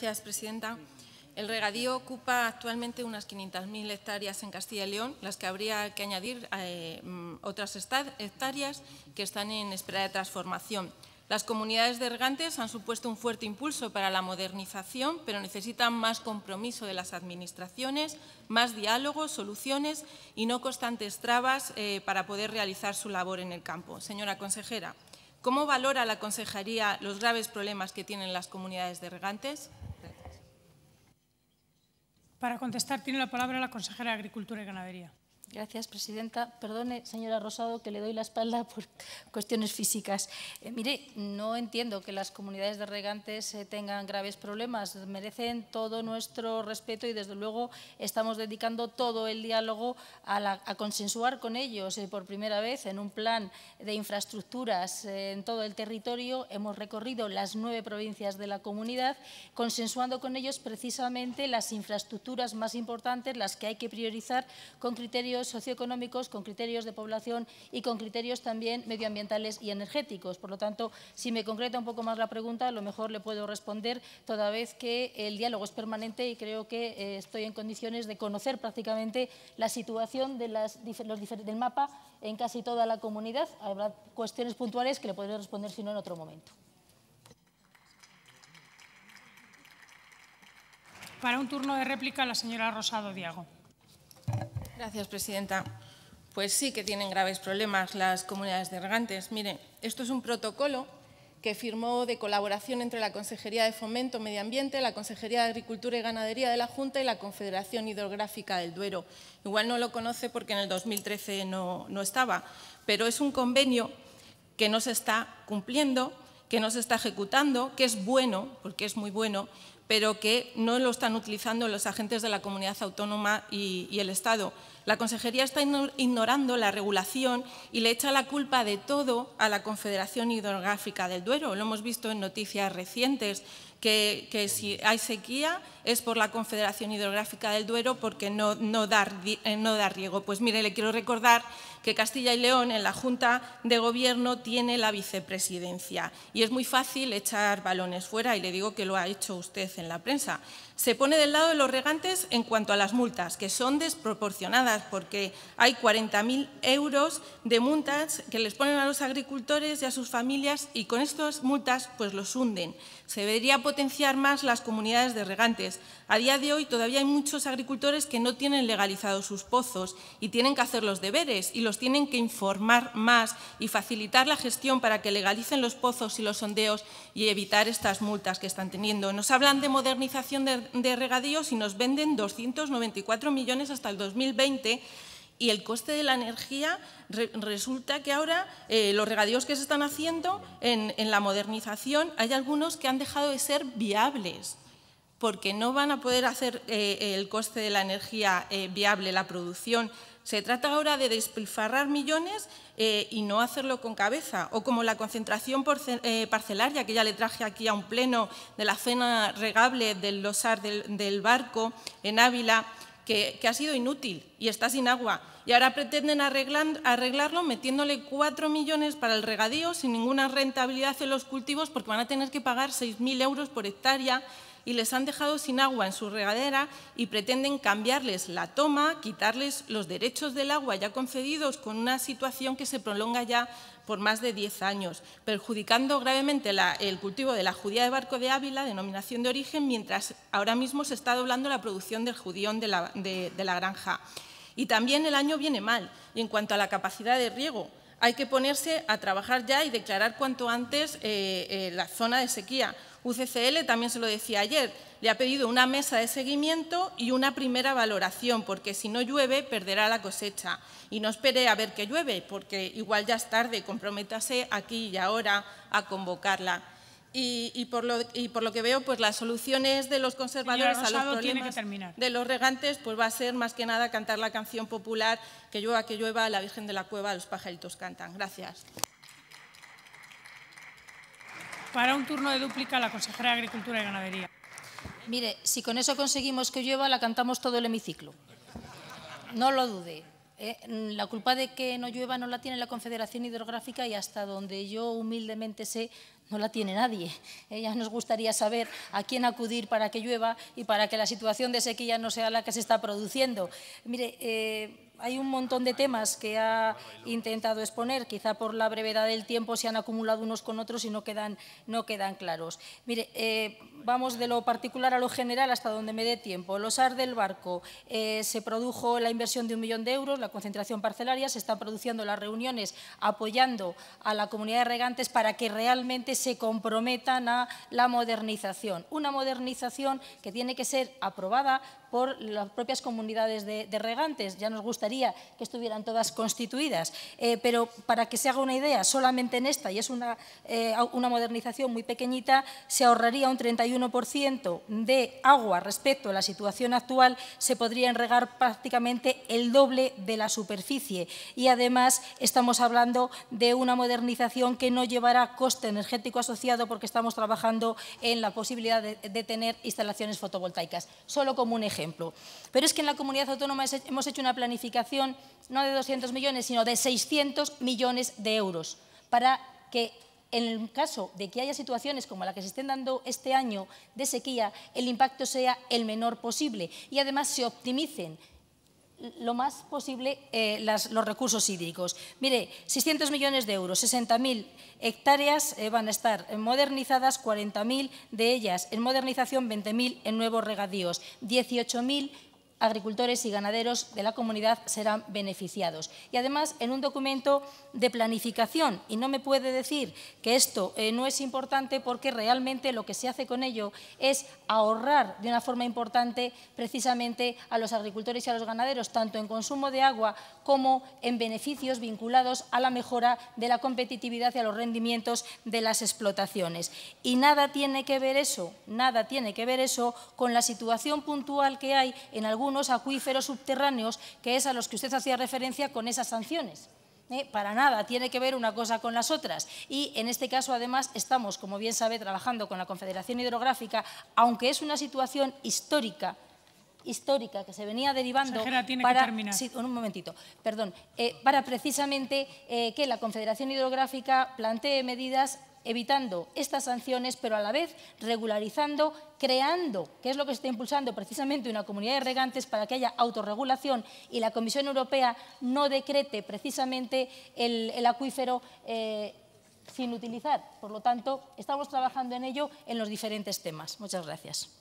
gracias, presidenta. El regadío ocupa actualmente unas 500.000 hectáreas en Castilla y León, las que habría que añadir eh, mm, otras hectáreas que están en espera de transformación. Las comunidades de regantes han supuesto un fuerte impulso para la modernización, pero necesitan más compromiso de las administraciones, más diálogo, soluciones y no constantes trabas eh, para poder realizar su labor en el campo. Señora consejera, ¿cómo valora la consejería los graves problemas que tienen las comunidades de regantes? Para contestar tiene la palabra la consejera de Agricultura y Ganadería. Gracias, presidenta. Perdone, señora Rosado, que le doy la espalda por cuestiones físicas. Eh, mire, no entiendo que las comunidades de regantes eh, tengan graves problemas. Merecen todo nuestro respeto y, desde luego, estamos dedicando todo el diálogo a, consensuar con ellos. Eh, por primera vez, en un plan de infraestructuras en todo el territorio, hemos recorrido las nueve provincias de la comunidad, consensuando con ellos precisamente las infraestructuras más importantes, las que hay que priorizar con criterios socioeconómicos, con criterios de población y con criterios también medioambientales y energéticos. Por lo tanto, si me concreta un poco más la pregunta, a lo mejor le puedo responder, toda vez que el diálogo es permanente y creo que eh, estoy en condiciones de conocer prácticamente la situación de del mapa en casi toda la comunidad. Habrá cuestiones puntuales que le podré responder, si no, en otro momento. Para un turno de réplica, la señora Rosado Diago. Gracias, presidenta. Pues sí que tienen graves problemas las comunidades de regantes. Miren, esto es un protocolo que firmó de colaboración entre la Consejería de Fomento Medio Ambiente, la Consejería de Agricultura y Ganadería de la Junta y la Confederación Hidrográfica del Duero. Igual no lo conoce porque en el 2013 no, no estaba, pero es un convenio que no se está cumpliendo, que no se está ejecutando, que es bueno, porque es muy bueno, pero que no lo están utilizando los agentes de la comunidad autónoma y, el Estado. La consejería está ignorando la regulación y le echa la culpa de todo a la Confederación Hidrográfica del Duero. Lo hemos visto en noticias recientes, que, si hay sequía es por la Confederación Hidrográfica del Duero porque no, no, eh, no da riego. Pues mire, le quiero recordar que Castilla y León en la Junta de Gobierno tiene la vicepresidencia y es muy fácil echar balones fuera y le digo que lo ha hecho usted en la prensa. Se pone del lado de los regantes en cuanto a las multas, que son desproporcionadas porque hay 40.000 euros de multas que les ponen a los agricultores y a sus familias y con estas multas pues los hunden. Se debería potenciar más las comunidades de regantes. A día de hoy todavía hay muchos agricultores que no tienen legalizados sus pozos y tienen que hacer los deberes y los tienen que informar más y facilitar la gestión para que legalicen los pozos y los sondeos y evitar estas multas que están teniendo. Nos hablan de modernización de, regadíos y nos venden 294 millones hasta el 2020 y el coste de la energía resulta que ahora eh, los regadíos que se están haciendo en, la modernización hay algunos que han dejado de ser viables porque no van a poder hacer eh, el coste de la energía eh, viable, la producción se trata ahora de despilfarrar millones eh, y no hacerlo con cabeza, o como la concentración eh, parcelaria que ya le traje aquí a un pleno de la cena regable del losar del, barco en Ávila, que, ha sido inútil y está sin agua. Y ahora pretenden arreglarlo metiéndole cuatro millones para el regadío sin ninguna rentabilidad en los cultivos porque van a tener que pagar 6.000 euros por hectárea y les han dejado sin agua en su regadera y pretenden cambiarles la toma, quitarles los derechos del agua ya concedidos con una situación que se prolonga ya por más de 10 años, perjudicando gravemente el cultivo de la judía de Barco de Ávila, denominación de origen, mientras ahora mismo se está doblando la producción del judión de la, granja. Y también el año viene mal, y en cuanto a la capacidad de riego, hay que ponerse a trabajar ya y declarar cuanto antes eh, eh, la zona de sequía. UCCL también se lo decía ayer, le ha pedido una mesa de seguimiento y una primera valoración, porque si no llueve perderá la cosecha. Y no espere a ver que llueve, porque igual ya es tarde, comprométase aquí y ahora a convocarla. Y, por lo, que veo, pues las soluciones de los conservadores a los de los regantes pues va a ser más que nada cantar la canción popular que llueva, que llueva, la Virgen de la Cueva, los pajaritos cantan. Gracias para un turno de duplica la consejera de Agricultura y Ganadería. Mire, si con eso conseguimos que llueva, la cantamos todo el hemiciclo. No lo dude. ¿eh? la culpa de que no llueva no la tiene la Confederación Hidrográfica y hasta donde yo humildemente sé, no la tiene nadie. Ella ¿Eh? nos gustaría saber a quién acudir para que llueva y para que la situación de sequía no sea la que se está produciendo. Mire, eh, hay un montón de temas que ha intentado exponer, quizá por la brevedad del tiempo se han acumulado unos con otros y no quedan, no quedan claros. Mire, eh, vamos de lo particular a lo general hasta donde me dé tiempo. Los AR del barco, eh, se produjo la inversión de un millón de euros, la concentración parcelaria, se están produciendo las reuniones apoyando a la comunidad de regantes para que realmente se comprometan a la modernización. Una modernización que tiene que ser aprobada por las propias comunidades de, regantes. Ya nos gustaría que estuvieran todas constituidas, eh, pero para que se haga una idea, solamente en esta, y es una, eh, una modernización muy pequeñita, se ahorraría un 31% de agua respecto a la situación actual, se podría regar prácticamente el doble de la superficie. Y además estamos hablando de una modernización que no llevará coste energético asociado porque estamos trabajando en la posibilidad de, tener instalaciones fotovoltaicas. Solo como un ejemplo. Pero es que en la comunidad autónoma hemos hecho una planificación no de 200 millones, sino de 600 millones de euros para que en el caso de que haya situaciones como la que se estén dando este año de sequía, el impacto sea el menor posible y además se optimicen lo más posible eh, los recursos hídricos. Mire, 600 millones de euros, 60.000 hectáreas eh, van a estar modernizadas, 40.000 de ellas en modernización, 20.000 en nuevos regadíos, 18.000 agricultores y ganaderos de la comunidad serán beneficiados. Y además en un documento de planificación, y no me puede decir que esto eh, no es importante porque realmente lo que se hace con ello es ahorrar de una forma importante precisamente a los agricultores y a los ganaderos, tanto en consumo de agua como en beneficios vinculados a la mejora de la competitividad y a los rendimientos de las explotaciones. Y nada tiene que ver eso, nada tiene que ver eso con la situación puntual que hay en algunos ...unos acuíferos subterráneos, que es a los que usted hacía referencia con esas sanciones. Eh, para nada, tiene que ver una cosa con las otras. Y en este caso, además, estamos, como bien sabe, trabajando con la Confederación Hidrográfica, aunque es una situación histórica, histórica que se venía derivando tiene para, terminar. Sí, un momentito, perdón, eh, para precisamente eh, que la Confederación Hidrográfica plantee medidas evitando estas sanciones, pero a la vez regularizando, creando, que es lo que está impulsando precisamente una comunidad de regantes para que haya autorregulación y la Comisión Europea no decrete precisamente el, acuífero eh, sin utilizar. Por lo tanto, estamos trabajando en ello en los diferentes temas. Muchas gracias.